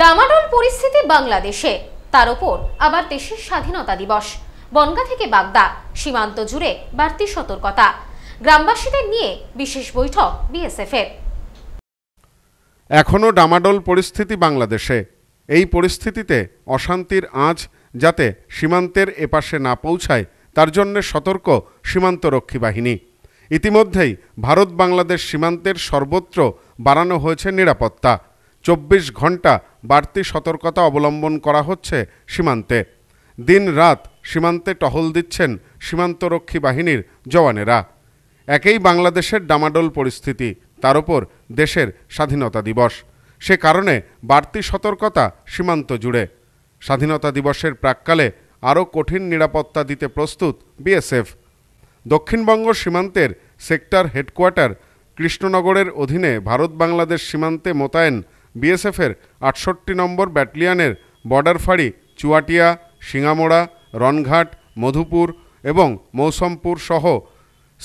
ডামাডোল পরিস্থিতি বাংলাদেশে তার ওপর আবার দেশের স্বাধীনতা দিবস বনগা থেকে বাগদা সীমান্ত জুড়ে বাড়তি সতর্কতা গ্রামবাসীদের নিয়ে বিশেষ বৈঠক বিএসএফের এখনও ডামাডোল পরিস্থিতি বাংলাদেশে এই পরিস্থিতিতে অশান্তির আঁচ যাতে সীমান্তের এপাশে না পৌঁছায় তার জন্য সতর্ক সীমান্তরক্ষী বাহিনী ইতিমধ্যেই ভারত বাংলাদেশ সীমান্তের সর্বত্র বাড়ানো হয়েছে নিরাপত্তা চব্বিশ ঘন্টা বাড়তি সতর্কতা অবলম্বন করা হচ্ছে সীমান্তে দিন রাত সীমান্তে টহল দিচ্ছেন সীমান্তরক্ষী বাহিনীর জওয়ানেরা একেই বাংলাদেশের ডামাডোল পরিস্থিতি তার ওপর দেশের স্বাধীনতা দিবস সে কারণে বাড়তি সতর্কতা সীমান্ত জুড়ে স্বাধীনতা দিবসের প্রাককালে আরও কঠিন নিরাপত্তা দিতে প্রস্তুত বিএসএফ দক্ষিণবঙ্গ সীমান্তের সেক্টর হেডকোয়ার্টার কৃষ্ণনগরের অধীনে ভারত বাংলাদেশ সীমান্তে মোতায়েন বিএসএফের আটষট্টি নম্বর ব্যাটালিয়ানের বর্ডার ফাঁড়ি চুয়াটিয়া সিঙামোড়া রনঘাট মধুপুর এবং মৌসমপুর সহ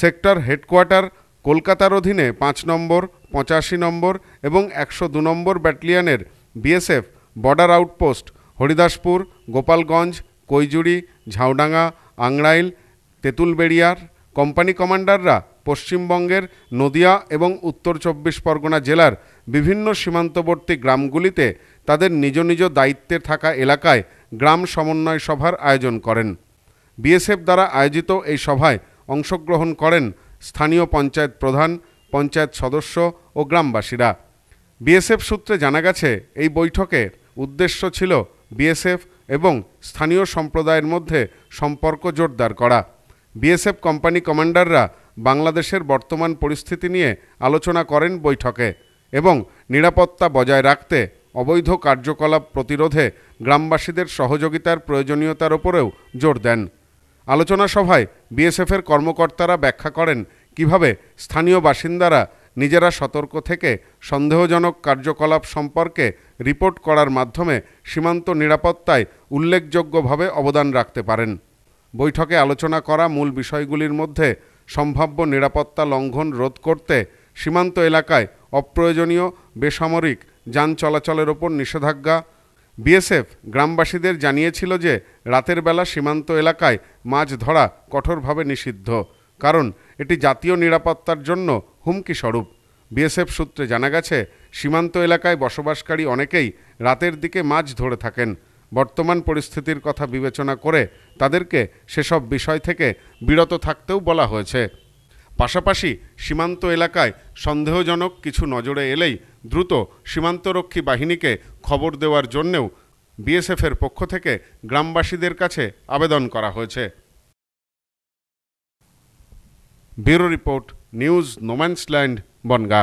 সেক্টর হেডকোয়ার্টার কলকাতার অধীনে পাঁচ নম্বর পঁচাশি নম্বর এবং একশো দু নম্বর ব্যাটালিয়ানের BSF border outpost Haridaspur Gopalganj Koijuri Jhaudanga Angrail তেঁতুলবেড়িয়ার কোম্পানি কমান্ডাররা পশ্চিমবঙ্গের নদিয়া এবং উত্তর চব্বিশ পরগনা জেলার বিভিন্ন সীমান্তবর্তী গ্রামগুলিতে তাদের নিজ নিজ দায়িত্বে থাকা এলাকায় গ্রাম সমন্বয় সভার আয়োজন করেন বিএসএফ দ্বারা আয়োজিত এই সভায় অংশগ্রহণ করেন স্থানীয় পঞ্চায়েত প্রধান পঞ্চায়েত সদস্য ও গ্রামবাসীরা বিএসএফ সূত্রে জানা গেছে এই বৈঠকের উদ্দেশ্য ছিল বিএসএফ এবং স্থানীয় সম্প্রদায়ের মধ্যে সম্পর্ক জোরদার করা বিএসএফ কোম্পানি কমান্ডাররা বাংলাদেশের বর্তমান পরিস্থিতি নিয়ে আলোচনা করেন বৈঠকে এবং নিরাপত্তা বজায় রাখতে অবৈধ কার্যকলাপ প্রতিরোধে গ্রামবাসীদের সহযোগিতার প্রয়োজনীয়তার ওপরেও জোর দেন আলোচনা সভায় বিএসএফের কর্মকর্তারা ব্যাখ্যা করেন কিভাবে স্থানীয় বাসিন্দারা নিজেরা সতর্ক থেকে সন্দেহজনক কার্যকলাপ সম্পর্কে রিপোর্ট করার মাধ্যমে সীমান্ত নিরাপত্তায় উল্লেখযোগ্যভাবে অবদান রাখতে পারেন বৈঠকে আলোচনা করা মূল বিষয়গুলির মধ্যে সম্ভাব্য নিরাপত্তা লঙ্ঘন রোধ করতে সীমান্ত এলাকায় অপ্রয়োজনীয় বেসামরিক যান চলাচলের ওপর নিষেধাজ্ঞা বিএসএফ গ্রামবাসীদের জানিয়েছিল যে রাতের বেলা সীমান্ত এলাকায় মাছ ধরা কঠোরভাবে নিষিদ্ধ কারণ এটি জাতীয় নিরাপত্তার জন্য হুমকি স্বরূপ বিএসএফ সূত্রে জানা গেছে সীমান্ত এলাকায় বসবাসকারী অনেকেই রাতের দিকে মাছ ধরে থাকেন বর্তমান পরিস্থিতির কথা বিবেচনা করে তাদেরকে সেসব বিষয় থেকে বিরত থাকতেও বলা হয়েছে পাশাপাশি সীমান্ত এলাকায় সন্দেহজনক কিছু নজরে এলেই দ্রুত সীমান্তরক্ষী বাহিনীকে খবর দেওয়ার জন্যেও বিএসএফের পক্ষ থেকে গ্রামবাসীদের কাছে আবেদন করা হয়েছে bureau report news no man's land Bongaon